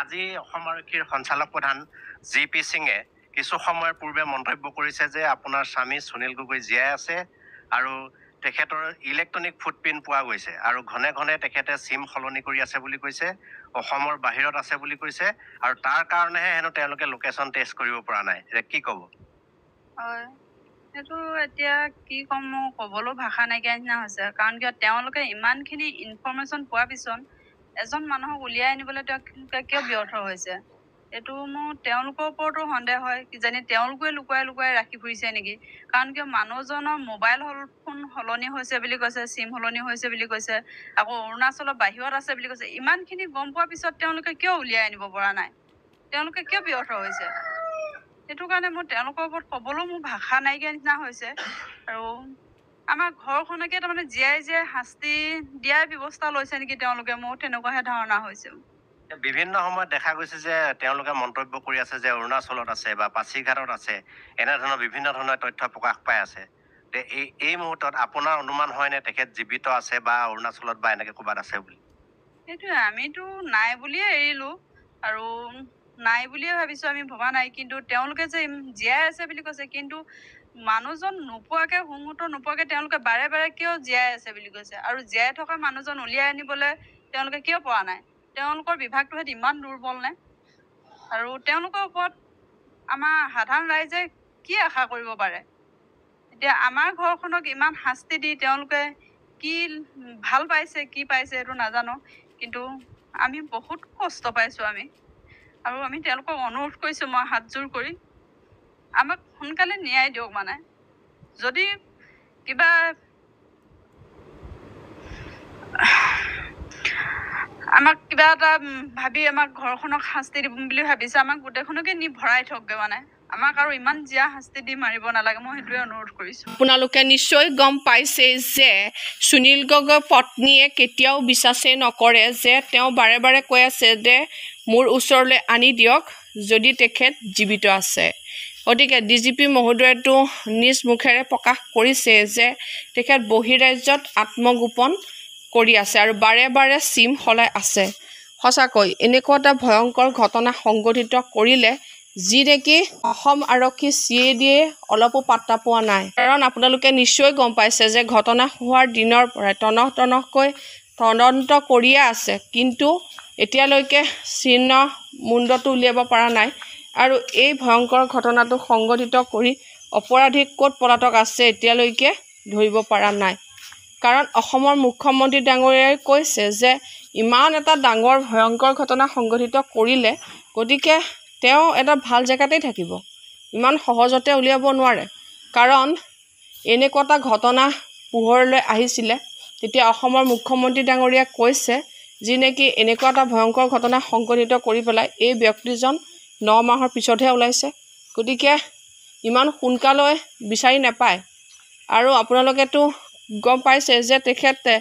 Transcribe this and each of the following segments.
আজি অসম আৰক্ষীৰ সঞ্চালক প্ৰধান জি পি সিঙে কিছু সময়ৰ পূৰ্বে মন্তব্য কৰিছে যে আপোনাৰ স্বামী সুনীল গগৈ জীয়াই আছে আৰু তেখেতৰ ইলেক্ট্ৰনিক ফুটপ্ৰিণ্ট পোৱা গৈছে আৰু ঘনে ঘনে তেখেতে চিম সলনি কৰি আছে বুলি কৈছে অসমৰ বাহিৰত আছে বুলি কৈছে আৰু তাৰ কাৰণেহে হেনো তেওঁলোকে লোকেশ্যন টেষ্ট কৰিব পৰা নাই কি ক'ব সেইটো কি ক'ম মোৰ ভাষা নাইকিয়া নিচিনা হৈছে কাৰণ কিয় তেওঁলোকে ইমানখিনি ইনফৰ্মেশ্যন পোৱাৰ পিছত এজন মানুহক উলিয়াই আনিবলৈ তেওঁ কিয় ব্যৰ্থ হৈছে এইটো মোৰ তেওঁলোকৰ ওপৰতো সন্দেহ হয় কিজানি তেওঁলোকে লুকুৱাই লুকুৱাই ৰাখি ফুৰিছে নেকি কাৰণ কিয় মানুহজনৰ মোবাইল হল ফোন সলনি হৈছে বুলি কৈছে চিম সলনি হৈছে বুলি কৈছে আকৌ অৰুণাচলৰ বাহিৰত আছে বুলি কৈছে ইমানখিনি গম পোৱাৰ পিছত তেওঁলোকে কিয় উলিয়াই আনিব পৰা নাই তেওঁলোকে কিয় ব্যৰ্থ হৈছে সেইটো কাৰণে মোৰ তেওঁলোকৰ ওপৰত ক'বলৈও মোৰ ভাষা নাইকিয়া নিচিনা হৈছে আৰু আমাৰ ঘৰখনকে তাৰমানে জীয়াই জীয়াই শাস্তি দিয়াৰ ব্যৱস্থা লৈছে নেকি তেওঁলোকে মোৰ তেনেকুৱাহে ধাৰণা হৈছে বিভিন্ন সময়ত দেখা গৈছে যে তেওঁলোকে মন্তব্য কৰি আছে যে অৰুণাচলত আছে বা পাচিঘাটত আছে এনেধৰণৰ বিভিন্ন ধৰণৰ তথ্য প্ৰকাশ পাই আছে এই মুহূৰ্তত আপোনাৰ অনুমান হয়নে তেখেত জীৱিত আছে বা অৰুণাচলত বা এনেকৈ ক'ৰবাত আছে বুলি সেইটোৱে আমিতো নাই বুলিয়ে এৰিলোঁ আৰু নাই বুলিয়ে ভাবিছোঁ আমি ভবা নাই কিন্তু তেওঁলোকে যে জীয়াই আছে বুলি কৈছে কিন্তু মানুহজন নোপোৱাকে শুং উত্তৰ নোপোৱাকে তেওঁলোকে বাৰে বাৰে কিয় জীয়াই আছে বুলি কৈছে আৰু জীয়াই থকা মানুহজন উলিয়াই আনিবলৈ তেওঁলোকে কিয় পৰা নাই তেওঁলোকৰ বিভাগটো সেইটো ইমান দুৰ্বল নে আৰু তেওঁলোকৰ ওপৰত আমাৰ সাধাৰণ ৰাইজে কি আশা কৰিব পাৰে এতিয়া আমাৰ ঘৰখনক ইমান শাস্তি দি তেওঁলোকে কি ভাল পাইছে কি পাইছে সেইটো নাজানো কিন্তু আমি বহুত কষ্ট পাইছোঁ আমি আৰু আমি তেওঁলোকক অনুৰোধ কৰিছোঁ মই হাতযোৰ কৰি আমাক সোনকালে ন্যায় দিয়ক মানে যদি কিবা আমাক কিবা এটা ভাবি আমাক ঘৰখনক শাস্তি দিব বুলি ভাবিছে আমাক গোটেইখনকে নি ভৰাই থাকগে মানে আমাক আৰু ইমান জীয়া শাস্তি দি মাৰিব নালাগে মই সেইটোৱে অনুৰোধ কৰিছোঁ আপোনালোকে নিশ্চয় গম পাইছে যে সুনীল গগৈ পত্নীয়ে কেতিয়াও বিশ্বাসে নকৰে যে তেওঁ বাৰে বাৰে কৈ আছে যে মোৰ ওচৰলৈ আনি দিয়ক যদি তেখেত জীৱিত আছে গতিকে ডি জি পি মহোদয়েতো নিজ মুখেৰে প্ৰকাশ কৰিছে যে তেখেত বহিৰাজ্যত আত্মগোপন কৰি আছে আৰু বাৰে বাৰে চিম সলাই আছে সঁচাকৈ এনেকুৱা এটা ভয়ংকৰ ঘটনা সংঘটিত কৰিলে যি নেকি অসম আৰক্ষী চি এ ডি এ অলপো পাত্তা পোৱা নাই কাৰণ আপোনালোকে নিশ্চয় গম পাইছে যে ঘটনা হোৱাৰ দিনৰ পৰাই টনহ টনহকৈ তদন্ত কৰিয়ে আছে কিন্তু এতিয়ালৈকে চিহ্ন মুণ্ডটো উলিয়াব পৰা নাই আৰু এই ভয়ংকৰ ঘটনাটো সংগঠিত কৰি অপৰাধী ক'ত পলাতক আছে এতিয়ালৈকে ধৰিব পৰা নাই কাৰণ অসমৰ মুখ্যমন্ত্ৰী ডাঙৰীয়াই কৈছে যে ইমান এটা ডাঙৰ ভয়ংকৰ ঘটনা সংগঠিত কৰিলে গতিকে তেওঁ এটা ভাল জেগাতেই থাকিব ইমান সহজতে উলিয়াব নোৱাৰে কাৰণ এনেকুৱা এটা ঘটনা পোহৰলৈ আহিছিলে তেতিয়া অসমৰ মুখ্যমন্ত্ৰী ডাঙৰীয়াই কৈছে যি নেকি এনেকুৱা এটা ভয়ংকৰ ঘটনা সংগঠিত কৰি পেলাই এই ব্যক্তিজন ন মাহৰ পিছতহে ওলাইছে গতিকে ইমান সোনকালে বিচাৰি নাপায় আৰু আপোনালোকেতো গম পাইছে যে তেখেতে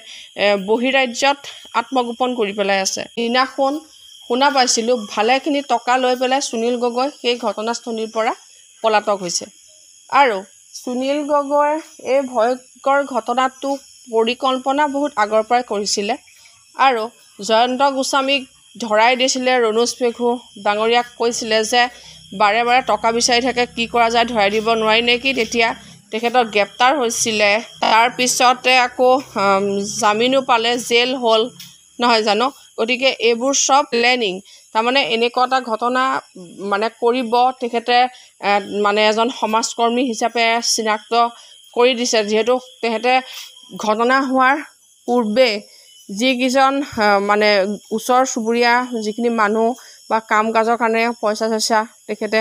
বহিৰাজ্যত আত্মগোপন কৰি পেলাই আছে সিদিনাখন শুনা পাইছিলোঁ ভালেখিনি টকা লৈ পেলাই সুনীল গগৈ সেই ঘটনাস্থলীৰ পৰা পলাতক হৈছে আৰু সুনীল গগৈ এই ভয়ংকৰ ঘটনাটো পৰিকল্পনা বহুত আগৰ পৰাই কৰিছিলে আৰু জয়ন্ত গোস্বামীক ধৰাই দিছিলে ৰণুজ পেঘু ডাঙৰীয়াক কৈছিলে যে বাৰে বাৰে টকা বিচাৰি থাকে কি কৰা যায় ধৰাই দিব নোৱাৰি নেকি তেতিয়া তেখেতক গ্ৰেপ্তাৰ হৈছিলে তাৰপিছতে আকৌ জামিনো পালে জেল হ'ল নহয় জানো গতিকে এইবোৰ চব প্লেনিং তাৰমানে এনেকুৱা এটা ঘটনা মানে কৰিব তেখেতে মানে এজন সমাজকৰ্মী হিচাপে চিনাক্ত কৰি দিছে যিহেতু তেখেতে ঘটনা হোৱাৰ পূৰ্বে যিকেইজন মানে ওচৰ চুবুৰীয়া যিখিনি মানুহ বা কাম কাজৰ কাৰণে পইচা চইচা তেখেতে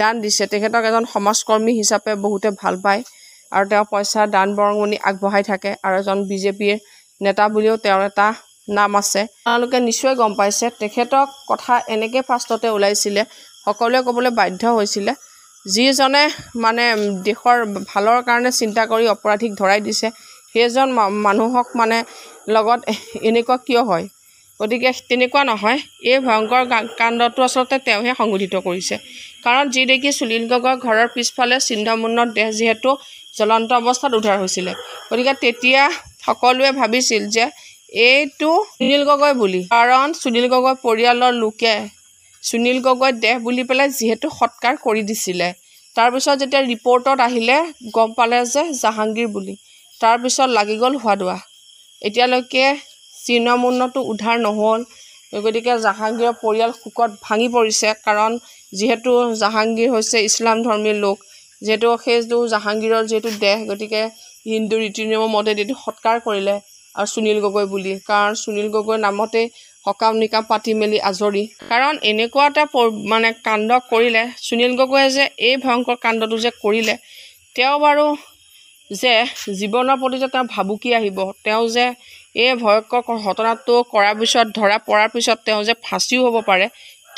দান দিছে তেখেতক এজন সমাজকৰ্মী হিচাপে বহুতে ভাল পায় আৰু তেওঁ পইচা দান বৰঙণি আগবঢ়াই থাকে আৰু এজন বিজেপিৰ নেতা বুলিও তেওঁৰ এটা নাম আছে তেওঁলোকে নিশ্চয় গম পাইছে তেখেতক কথা এনেকৈ ফাৰ্ষ্টতে ওলাইছিলে সকলোৱে ক'বলৈ বাধ্য হৈছিলে যিজনে মানে দেশৰ ভালৰ কাৰণে চিন্তা কৰি অপৰাধীক ধৰাই দিছে সেইজন মানুহক মানে লগত এনেকুৱা কিয় হয় গতিকে তেনেকুৱা নহয় এই ভয়ংকৰ কাণ্ডটো আচলতে তেওঁহে সংঘটিত কৰিছে কাৰণ যি দেখি সুনীল গগৈ ঘৰৰ পিছফালে চিন্ধমুন্নৰ দেহ যিহেতু জ্বলন্ত অৱস্থাত উদ্ধাৰ হৈছিলে গতিকে তেতিয়া সকলোৱে ভাবিছিল যে এইটো সুনীল গগৈ বুলি কাৰণ সুনীল গগৈ পৰিয়ালৰ লোকে সুনীল গগৈ দেহ বুলি পেলাই যিহেতু সৎকাৰ কৰি দিছিলে তাৰপিছত যেতিয়া ৰিপৰ্টত আহিলে গম পালে যে জাহাংগীৰ বুলি তাৰপিছত লাগি গ'ল হোৱাদুৱা এতিয়ালৈকে চিন্নমুন্নটো উদ্ধাৰ নহ'ল গতিকে জাহাংগীৰৰ পৰিয়াল শোকত ভাঙি পৰিছে কাৰণ যিহেতু জাহাংগীৰ হৈছে ইছলাম ধৰ্মীৰ লোক যিহেতু সেইটো জাহাংগীৰৰ যিহেতু দেহ গতিকে হিন্দু ৰীতি নিয়মৰ মতে যিটো সৎকাৰ কৰিলে আৰু সুনীল গগৈ বুলি কাৰণ সুনীল গগৈৰ নামতেই সকাম নিকাম পাতি মেলি আজৰি কাৰণ এনেকুৱা এটা মানে কাণ্ড কৰিলে সুনীল গগৈয়ে যে এই ভয়ংকৰ কাণ্ডটো যে কৰিলে তেওঁ বাৰু যে জীৱনৰ প্ৰতি যে তেওঁ ভাবুকি আহিব তেওঁ যে এই ভয়ংকৰ ঘটনাটো কৰাৰ পিছত ধৰা পৰাৰ পিছত তেওঁ যে ফাঁচিও হ'ব পাৰে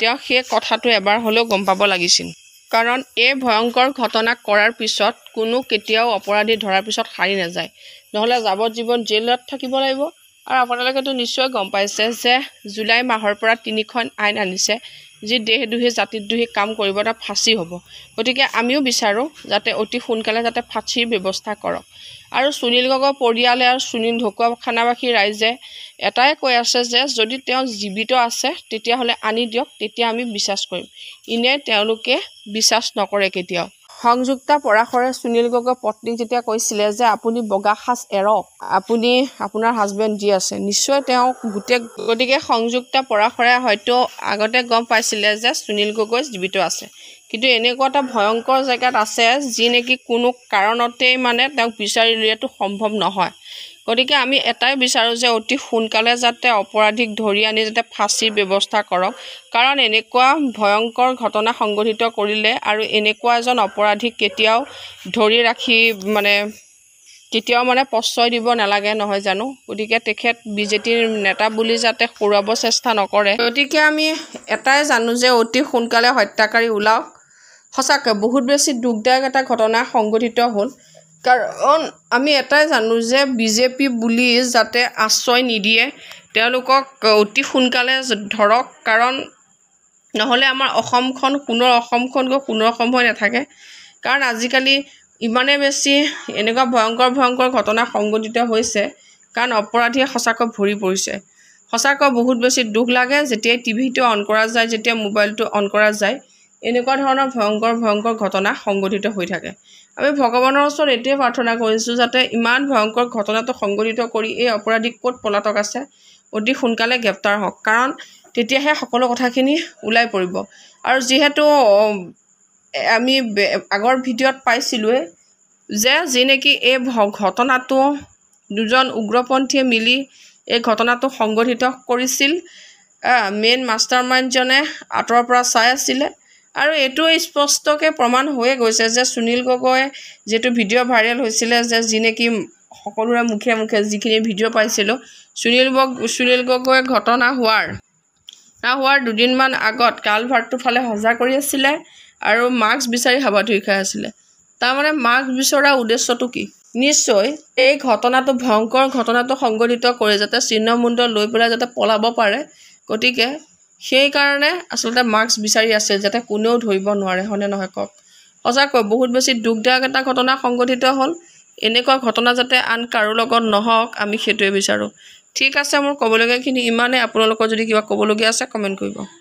তেওঁ সেই কথাটো এবাৰ হ'লেও গম পাব লাগিছিল কাৰণ এই ভয়ংকৰ ঘটনা কৰাৰ পিছত কোনো কেতিয়াও অপৰাধী ধৰাৰ পিছত সাৰি নাযায় নহ'লে যাৱজ্জীৱন জেলত থাকিব লাগিব আৰু আপোনালোকেতো নিশ্চয় গম পাইছে যে জুলাই মাহৰ পৰা তিনিখন আইন আনিছে যি দেহদোহী জাতিদোহী কাম কৰিব তাৰ ফাঁচি হ'ব গতিকে আমিও বিচাৰোঁ যাতে অতি সোনকালে যাতে ফাঁচিৰ ব্যৱস্থা কৰক আৰু সুনীল গগৈ পৰিয়ালে আৰু সুনীল ঢকুৱাখানাবাসী ৰাইজে এটাই কৈ আছে যে যদি তেওঁ জীৱিত আছে তেতিয়াহ'লে আনি দিয়ক তেতিয়া আমি বিশ্বাস কৰিম এনেই তেওঁলোকে বিশ্বাস নকৰে কেতিয়াও সংযুক্তা পৰাশৰে সুনীল গগৈ পত্নীক যেতিয়া কৈছিলে যে আপুনি বগা সাজ এৰক আপুনি আপোনাৰ হাজবেণ্ড যি আছে নিশ্চয় তেওঁক গোটেই গতিকে সংযুক্তা পৰাশৰে হয়তো আগতে গম পাইছিলে যে সুনীল গগৈ জীৱিত আছে কিন্তু এনেকুৱা এটা ভয়ংকৰ জেগাত আছে যি নেকি কোনো কাৰণতেই মানে তেওঁক বিচাৰি উলিয়াটো সম্ভৱ নহয় গতিকে আমি এটাই বিচাৰোঁ যে অতি সোনকালে যাতে অপৰাধীক ধৰি আনি যাতে ফাঁচিৰ ব্যৱস্থা কৰক কাৰণ এনেকুৱা ভয়ংকৰ ঘটনা সংঘটিত কৰিলে আৰু এনেকুৱা এজন অপৰাধীক কেতিয়াও ধৰি ৰাখি মানে কেতিয়াও মানে প্ৰশ্ৰয় দিব নালাগে নহয় জানো গতিকে তেখেত বিজেপিৰ নেতা বুলি যাতে সুৰাব চেষ্টা নকৰে গতিকে আমি এটাই জানো যে অতি সোনকালে হত্যাকাৰী ওলাওক সঁচাকৈ বহুত বেছি দুখদায়ক এটা ঘটনা সংঘটিত হ'ল কাৰণ আমি এটাই জানো যে বিজেপি বুলি যাতে আশ্ৰয় নিদিয়ে তেওঁলোকক অতি সোনকালে ধৰক কাৰণ নহ'লে আমাৰ অসমখন পুনৰ অসমখনকৈ পুনৰ অসম হৈ নাথাকে কাৰণ আজিকালি ইমানেই বেছি এনেকুৱা ভয়ংকৰ ভয়ংকৰ ঘটনা সংঘটিত হৈছে কাৰণ অপৰাধীয়ে সঁচাকৈ ভৰি পৰিছে সঁচাকৈ বহুত বেছি দুখ লাগে যেতিয়াই টিভিটো অন কৰা যায় যেতিয়া মোবাইলটো অন কৰা যায় এনেকুৱা ধৰণৰ ভয়ংকৰ ভয়ংকৰ ঘটনা সংঘটিত হৈ থাকে আমি ভগৱানৰ ওচৰত এইটোৱে প্ৰাৰ্থনা কৰিছোঁ যাতে ইমান ভয়ংকৰ ঘটনাটো সংঘটিত কৰি এই অপৰাধীক ক'ত পলাতক আছে অতি সোনকালে গ্ৰেপ্তাৰ হওক কাৰণ তেতিয়াহে সকলো কথাখিনি ওলাই পৰিব আৰু যিহেতু আমি আগৰ ভিডিঅ'ত পাইছিলোঁৱেই যে যি নেকি এই ঘটনাটো দুজন উগ্ৰপন্থীয়ে মিলি এই ঘটনাটো সংঘটিত কৰিছিল মেইন মাষ্টাৰ মাইণ্ডজনে আঁতৰৰ পৰা চাই আছিলে আৰু এইটো স্পষ্টকৈ প্ৰমাণ হৈয়ে গৈছে যে সুনীল গগৈ যিটো ভিডিঅ' ভাইৰেল হৈছিলে যে যি নেকি সকলোৰে মুখে মুখে যিখিনি ভিডিঅ' পাইছিলোঁ সুনীল সুনীল গগৈ ঘটনা হোৱাৰ না হোৱাৰ দুদিনমান আগত কালভাৰ্টটো ফালে সজা কৰি আছিলে আৰু মাস্ক বিচাৰি হাবা হাবাথুৰি খাই আছিলে তাৰমানে মাস্ক বিচৰা উদ্দেশ্যটো কি নিশ্চয় এই ঘটনাটো ভয়ংকৰ ঘটনাটো সংগঠিত কৰি যাতে চিহ্নমুণ্ড লৈ পেলাই যাতে পলাব পাৰে গতিকে সেইকাৰণে আচলতে মাস্ক বিচাৰি আছে যাতে কোনেও ধৰিব নোৱাৰে হয়নে নহয় কওক সঁচাকৈ বহুত বেছি দুখদায়ক এটা ঘটনা সংঘটিত হ'ল এনেকুৱা ঘটনা যাতে আন কাৰো লগত নহওক আমি সেইটোৱে বিচাৰোঁ ঠিক আছে মোৰ ক'বলগীয়াখিনি ইমানেই আপোনালোকৰ যদি কিবা ক'বলগীয়া আছে কমেণ্ট কৰিব